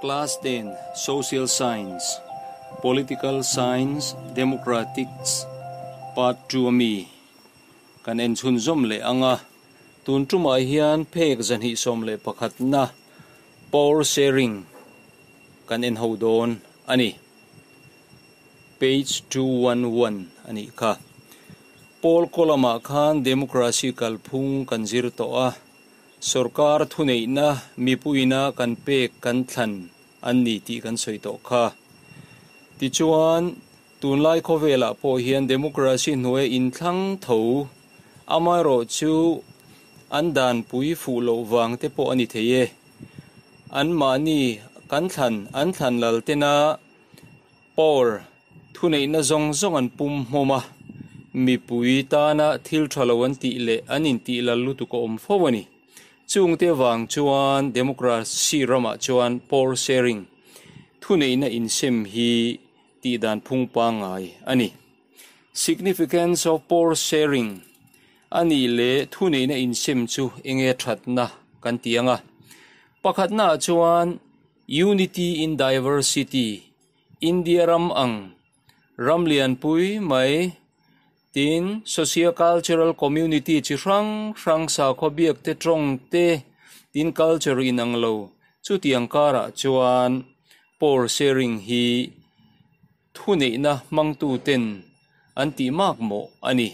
class 10 social science political science democratics part 2 of mi kan en chhunjom le anga tun tuma hian phek jan hi som le pakhat na power sharing kan en ho don ani page 211 ani kha paul kolama khan democracy k a l p u n g k a n z i r to a s o r k a r thunei na mi puina kan pek kan thlan an ni ti kan soi to kha ti chuan tun lai kho vela po hian democracy noi in thlang tho amaro chu an dan pui fu lo wang te po ani theye an ma ni kan than an than lal te na por thu nei na zong zong an pum homa mi pui ta na thil thalo an ti le an in ti lal lu tu ko om fo wani chung te wang chuan democracy rama chuan power sharing thuneina in sem hi ti dan phungpa ngai ani significance of power sharing ani le thuneina in sem chu enge thatna kan tianga pakhatna chuan unity in diversity india ram ang ramlian pui mai tin sociocultural community chi rang hrang sa kho biak te tong te tin culture in ang lo chu ti kara chuan por sharing hi thune na mangtu ten anti mak mo ani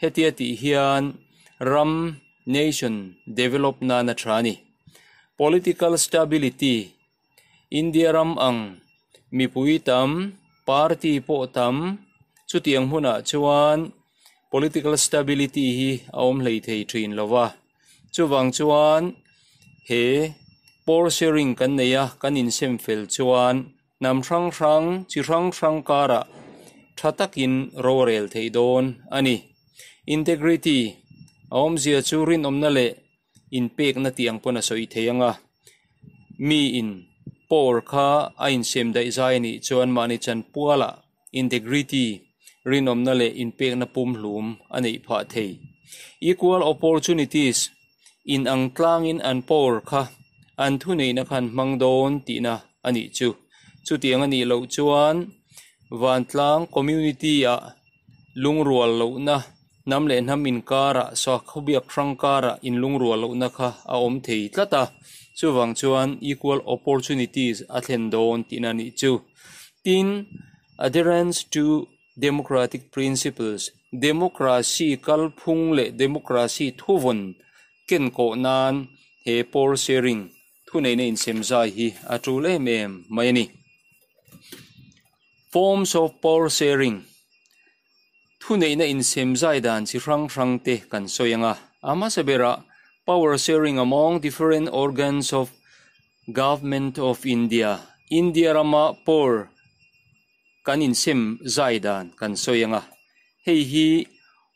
hetia ti hian ram nation develop na na thrani political stability india ram ang mipuitam party po tam chu tiang hmuna an political stability hi a awm lei thei thin lova chu wang chuan he por sharing kan neya kan in sem fel an nam hrang hrang chi hrang hrang kara thatakin ro rel thei don ani integrity awm zia chu rin omna le in pek na tiang pona soi theianga mi in por kha a in sem dai zai ni chuan mani chan puala integrity rinom na le in pek na pum hlum anei pha thei equal opportunities in ang tlang in an por kha an thu nei na khan mangdon ti na ani chu chu tiang ani lo chuan van tlang community a lungrual lo na nam le nam in kara so khubiak thrang kara in lungrual lo na kha a om thei tlata chu wang chuan equal opportunities a thlen don ti na ni chu tin adherence to democratic principles democracy kal le democracy thuvon ken ko nan he por sharing thu nei nei sem zai hi atul em mai ni forms of power sharing thu nei na in sem zai dan chi rang rang te kan soyanga ama sabera power sharing among different organs of government of india india rama power kanin sim zaidan kan kansoyanga hei hi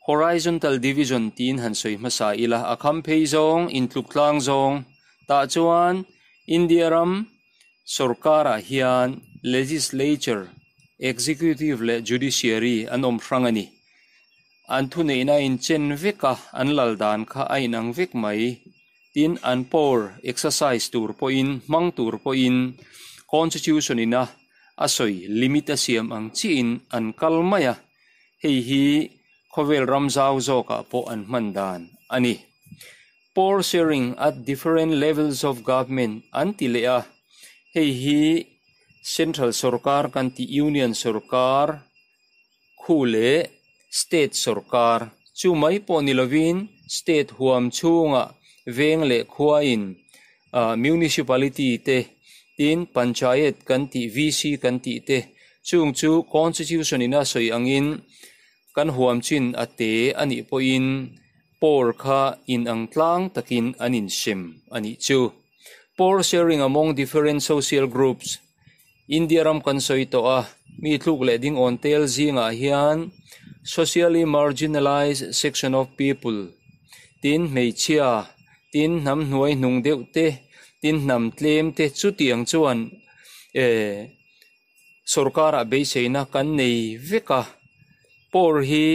horizontal division tin hansoi masaila akham phei in intluklang zong ta chuan indiaram sorkara hian legislature executive le judiciary anom om rangani an thu nei na in chen veka an lal dan kha ainang vek mai tin an por exercise tur po in mang tur po in constitution ina asoy limitasiam ang chin an kalmaya hei hi khovel ramzau zoka po an mandan ani poor sharing at different levels of government antilea hei hi central sarkar kanti union sarkar khule state sarkar chu mai po nilovin state huam chunga vengle khuain uh, municipality te in panchayat kan ti vc kan ti te chung chu constitution ina soi angin kan huam chin ate ani po in por kha in ang tlang takin anin sim ani chu por sharing among different social groups India ram kan soi to a mi thluk le ding on tel zinga hian socially marginalized section of people tin meichia tin nam nuai nung deuh te ตินนำเตยมเตจุดเตียงชวนเอสุรการะเบี้ยเชนักกันนี่วิกะปอร์ฮี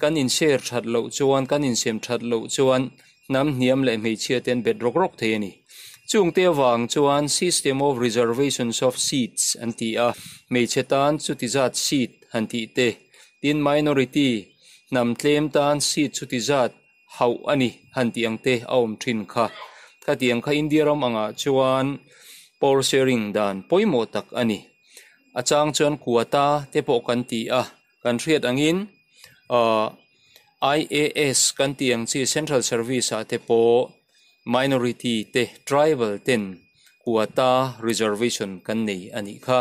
กันอินเชอร์ชัดโลชวนกันอินเซมชัดโลชวนน้ำเนียมเลยไม่เชื่อเต็นเบ็ดรกรกเทนี่จุงเตียวางชวน system of reservations of seats อันที่อ่ะไม่เชื่อตานสุติจัด seat อันที่เตตินมายนอริตี้นำเคยมตาน seat สุติจัดเฮาอันนี้อันที่ยังเตะเอาอุ้มทรินค่ะ tiang ka indiram anga chuan por sharing dan poimo tak ani achang chuan kuata te po kan ti ah, ah, a kan riat angin uh, IAS kan tiang chi Central Service a ah, te po minority te tribal ten kuata reservation kan nei ani kha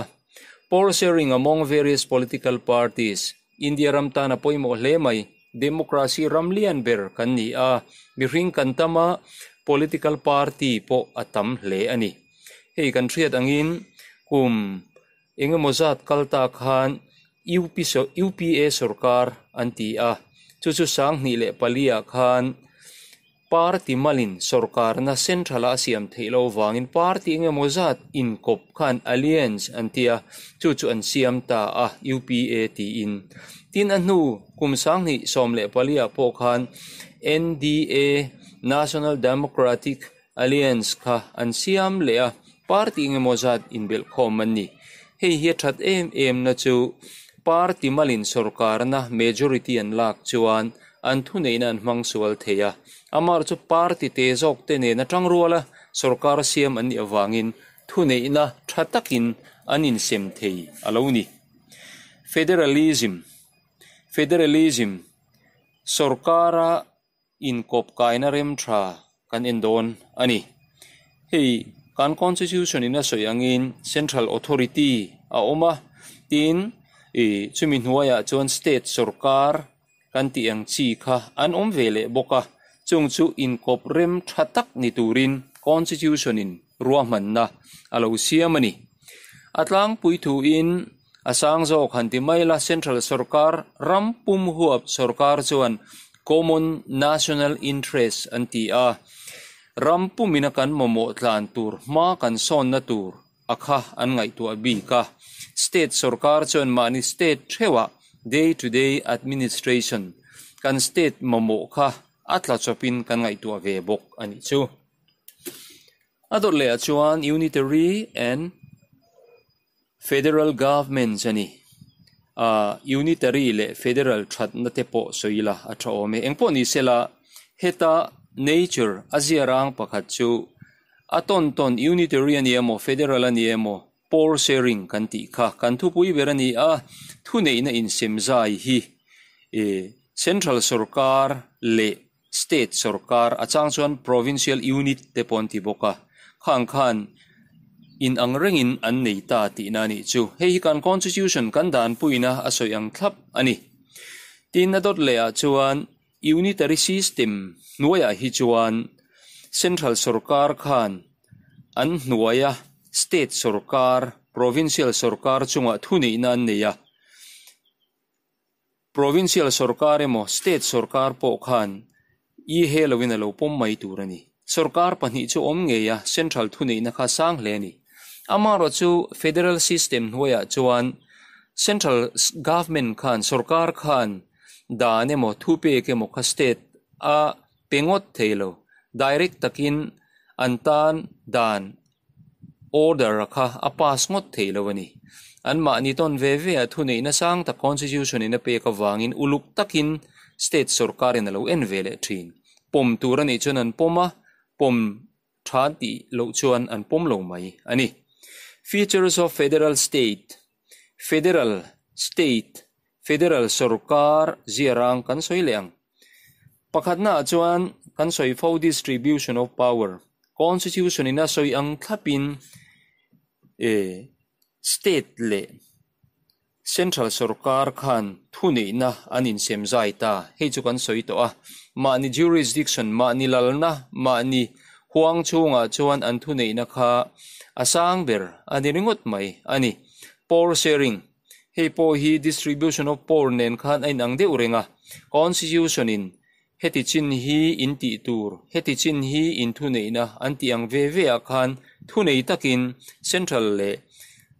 por sharing among various political parties India ramta na poimo hlemai demokrasi ramlian ber kan ni a miring kantama political party po atam le ani he kan thriat angin kum inga mozat kalta khan upa upa sarkar anti a chu chu sang ni le palia khan party malin sarkar na central asiam thelo wangin party inga mozat in kop khan alliance anti a chu chu an siam ta a upa ti in tin anhu kum sang ni som le palia po khan nda National Democratic Alliance ka an siam le party nge mozat in bel khoman ni hei hi that em em na chu party malin sarkar na majority an lak chuan an thu nei nan hmang sual theya amar chu party te jok te ne na tangruala sarkar siam an awangin thu nei na thatakin anin sem thei aloni federalism federalism sarkara in kop kaina rem tra kan endon ani hei kan constitution in a soyangin central authority a oma tin e chumi hnuaya chon state sarkar kan ti ang chi kha an om vele boka chung chu in kop rem tha tak ni turin constitution in ruaman na alo siamani atlang puithu in asang zo khanti maila central sarkar rampum huap sarkar chuan common national interest an a ah, rampu minakan momo tlan tur ma kanson na tur akha an ngai tu abi ka state sarkar chon mani state thewa day to day administration kan state momo kha atla chopin kan ngai tu bok ani chu ador le unitary and federal governments ani uh, unitary le federal that na te po soila atho ome engpo ni sela heta nature aziarang pakhat chu aton ton unitary unitarian yemo federal an yemo por sharing kan ti kha kan thu pui berani a thu nei na in semzai hi e central sarkar le state sarkar achang chuan provincial unit te pon ti boka khang khan in ang in an nei ta ti na ni chu he hi kan constitution kan dan puina asoi ang thap ani tin na dot le chuan unitary system noya hi chuan central sarkar khan an noya state sarkar provincial sarkar chunga thu nei na neya provincial sarkar emo state sarkar po khan i helo winalo pom mai turani sarkar panhi chu om ngeya central thu nei na kha sang le ni ama ro chu federal system hoya chuan central government khan sarkar khan da ne mo thu pe ke mo kha state a pengot thelo direct takin antan dan order kha a pass ngot thelo ani an ma ni ton ve ve a thu nei na sang ta constitution in a pe ka wangin uluk takin state sarkar in lo en vele thin pom turani chuan an poma pom thati lo chuan an pom lo mai ani features of federal state, federal state federal सरकार जिarang kan soi leng pakhatna chuan kan soi fo distribution of power constitution ina soi ang thapin e state le central sarkar khan thune na anin sem zai ta he chu kan soi to a ma ni jurisdiction ma ni na, ma ni huang chunga chuan an thune na kha Asaang ber, aniringot may, ani, poor sharing. Hepo hi distribution of poor nen khan ay nang de urenga. Constitutionin, heti chin hi inti tur, heti chin hi intunay na anti ang veve akhan, tunay takin, central le,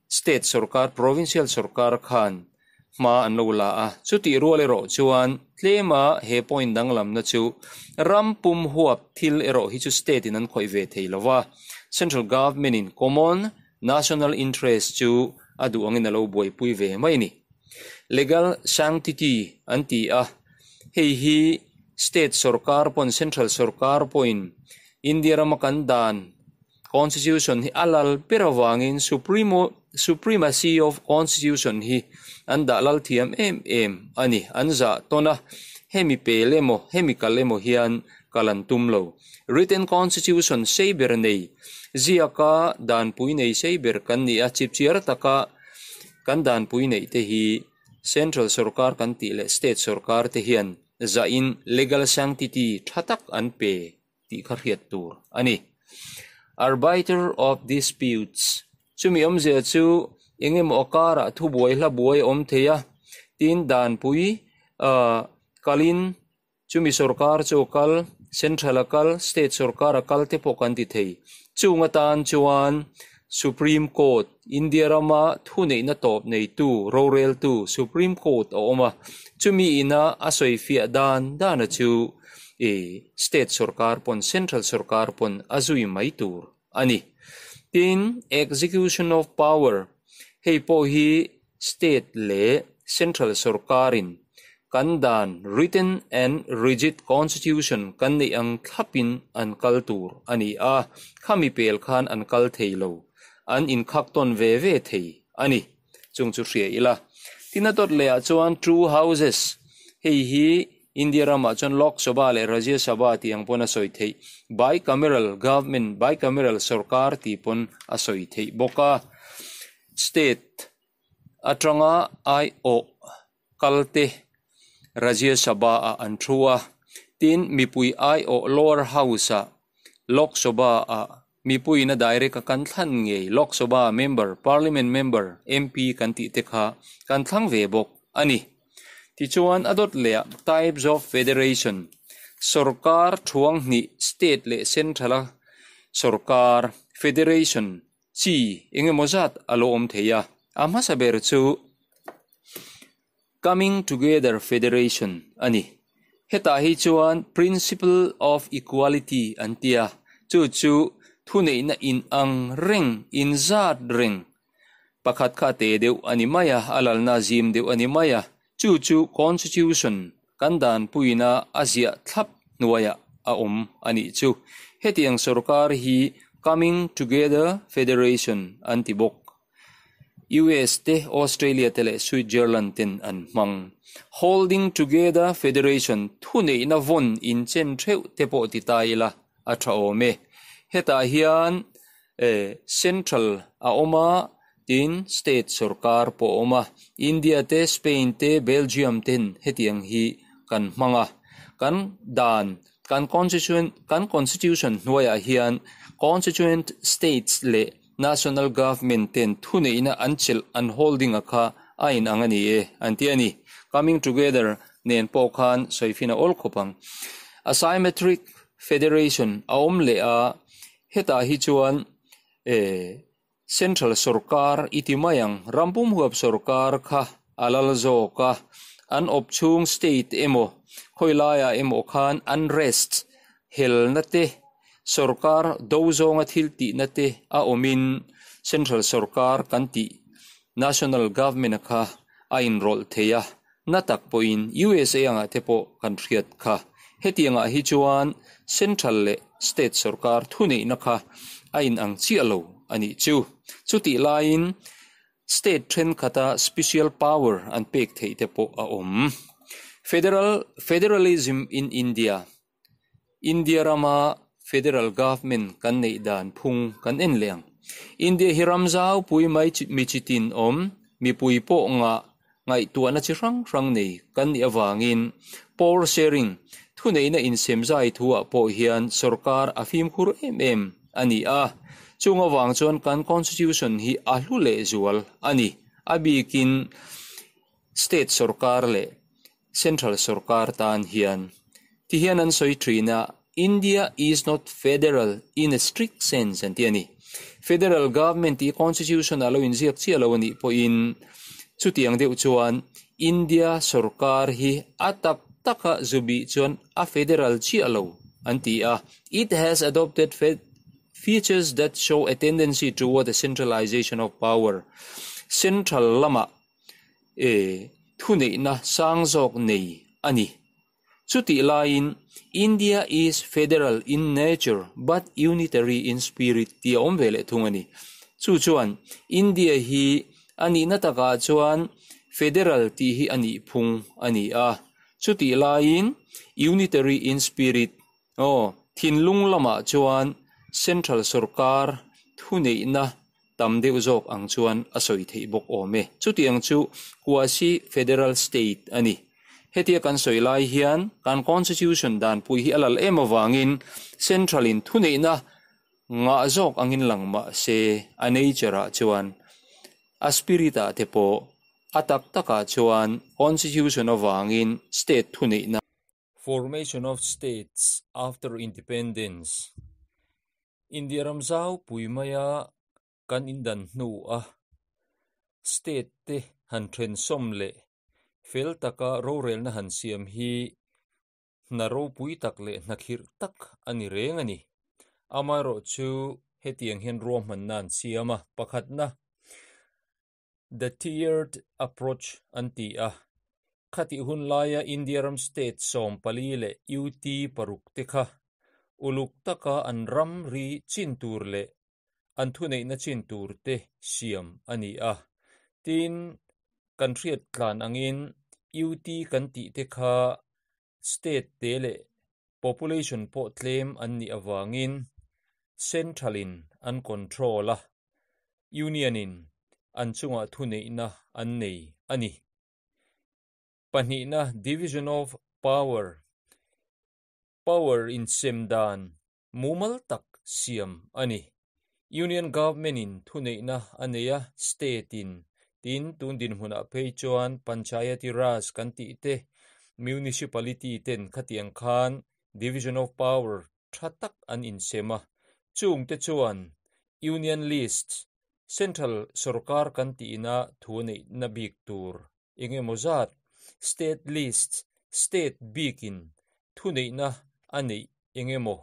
state sarkar, provincial sarkar khan, ma an lo la a chu ti ro ro chuan tlema he point danglam na chu ram pum huap thil ero hi chu state in an khoi ve thei lova central government in common national interest to adu ang inalo boy pui ve mai ni legal sanctity anti a hei hi state sarkar pon central sarkar point india ramakan dan constitution hi alal perawangin supremo supremacy of constitution hi anda lal thiam em em ani anza tona hemi pelemo hemi kalemo hian kalantumlo written constitution saber nei ziaka dan pui nei sei ber kan ni a chip chiar taka kan dan pui nei te hi central sarkar kan ti le state sarkar te hian za in legal sanctity thatak an pe ti kha riat tur ani arbiter of disputes chumi om ze chu engem okara thu buai hla buai om theya tin dan pui a kalin chumi sarkar chokal central akal state sarkar akal te pokan ti thei chungatan chuan Supreme Court India rama thune na top nei tu Rorel tu Supreme Court o oma chumi ina asoi fi dan dana chu e state sarkar pon central sarkar pon azui mai tur ani tin execution of power hei po hi state le central sarkarin kan dan written and rigid constitution kan nei ang khapin an kaltur ani a khami pel khan an kal theilo an in khak ton ve ve thei ani chung chu hria ila tina tot le a chuan true houses hei hi India rama chon lok sabha le rajya sabha ti ang pon asoi thei bicameral government bicameral sarkar ti pon asoi thei boka state atranga io kalte Rajya Sabha a Antrua, tin pui ai o Lower House a Lok Sabha a pui na direct ka kanthan nge Lok Sabha member, parliament member, MP kan ti te kha kanthang ve bok ani. Ti chuan adot le types of federation. Sorkar thuang ni state le central sorkar federation chi engemozat alo om theya ama saber chu Coming Together Federation ani heta hi chuan principle of equality antia chu chu thunei na in ang ring in zat ring, pakhat kha te deu animaya alal nazim deu animaya chu chu constitution kandan puina asia thlap nuaya a ani chu hetiang sarkar hi coming together federation antibok US te Australia te le Switzerland tin an mang holding together federation thu ne na in chen theu te po ti ta ila a o me heta hian eh central a oma tin state sarkar po oma India te Spain te Belgium tin hetiang hi kan manga kan dan kan constitution kan constitution noya hian constituent states le national government ten thune ina anchil an holding akha ain angani e antiani coming together nen pokhan soifina ol khopang asymmetric federation aom le a heta hi chuan e central sarkar itimayang rampum huap sarkar kha alalzo ka an opchung state emo khoilaya emo khan unrest hel na te सरकार दौजोंग थिलति नते आ ओमिन सेंट्रल सरकार कंति national government kha a enroll theya natak poin USA anga thepo kanriat kha hetianga hi chuan central le state sarkar thuni nakha ain ang chialo ani chu chuti lain state thren khata special power an pek thei te po a federal federalism in india india rama federal government kan nei dan phung kan en leng india hiram zau pui mai mi chitin om mi pui po nga ngai tua na chi rang rang nei kan ni awangin power sharing thu nei na in sem zai thua po hian sarkar afim khur em em ani a chunga wang chon kan constitution hi a hlu le zual ani abikin state sarkar le central sarkar tan hian ti hian an soi trina India is not federal in a strict sense anti ani federal government the constitution alo in ziak chi alo ni po in chutiang de chuan India sarkar hi atap taka zubi chuan a federal chi alo anti a ah, it has adopted features that show a tendency toward the centralization of power central lama e eh, thune na sang jok nei ani Suti lain, India is federal in nature but unitary in spirit ti omvele thungani. Chu chuan India hi ani nataka chuan federal ti hi ani phung ani a. Suti lain unitary in spirit. Oh, thin lung lama chuan central sarkar thunei na tam deuh zawk ang chuan a soi thei bok ome. Chuti ang chu Kwasi federal state ani tiệc ăn kan lai hiền ăn constitution dan pui hi alal em awangin central in thuneina nga zok angin langma se anei chera chuan a spirita te po atak taka cho chuan constitution awangin state na formation of states after independence india ramzau maya kan indan hnu a state te han thren som le fel taka rorel na han siam hi na ro pui tak le na khir tak ani reng ani ama ro chu hetiang hen ro nan siama pakhat na the tiered approach anti a khati hun laya indiaram state som palile ut paruk te kha uluk taka an ram ri chin tur le anthunei na chintur te siam ani a tin kantriat tlan angin E u t กันติเตคา state เตเล population พอทเลมอันนี้อวางิน centralin อัน control ละ unionin na division of power power in mumal tak เซมดานมูมัลตักเซียมอันนี้ union government in ทุนีนะอันนี้ state in tin tun din huna pei chuan panchayati ras kan ti te municipality ten khatiang khan division of power thatak an insema. sema chung chuan union list central sarkar kan ti na na big tur inge mozat state list state bikin thune na ane inge mo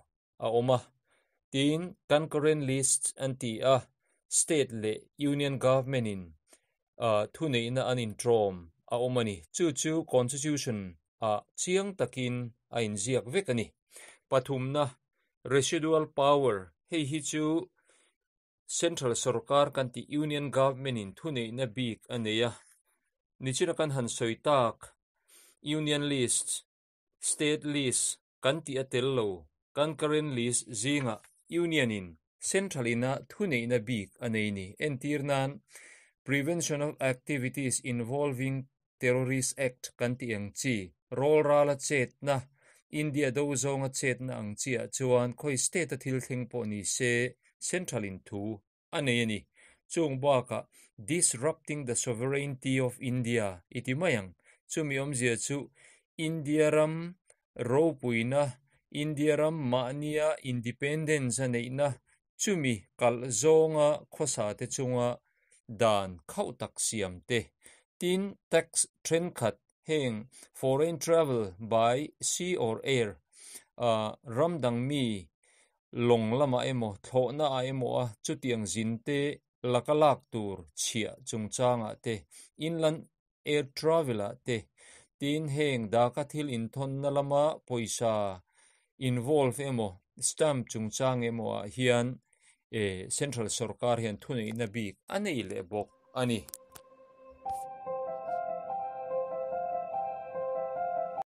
oma tin concurrent list antia. state le union government in Tunay tuni ina an in trom a chu chu constitution a chiang takin a in ziak vek ani residual power hei hi chu central sarkar kan union government in tunay na bik aneya nichina kan han soitak union list state list kan atello kan current list zinga union in central ina thune na bik aneini entirnan Prevention of activities involving terrorist act kanti ang chi rol rala chet na India do nga chet na ang chia chuan khoi state tilting thing po ni se central in thu ane ni chung ba ka disrupting the sovereignty of India mayang chumi om zia chu India ram ro puina India ram mania independence ane na chumi kal zonga khosa te chunga dan khâu tắc siam te tin tax train khat heng foreign travel by sea or air uh, ram dang mi long lama emo tho na a emo a chu tiang zin te lakalak tur chia chung changa te inland air travel traveler te tin heng da ka thil in thon na lama poisa involve emo stamp chung chang emo a hian central sarkar yan tun ina bi ane ani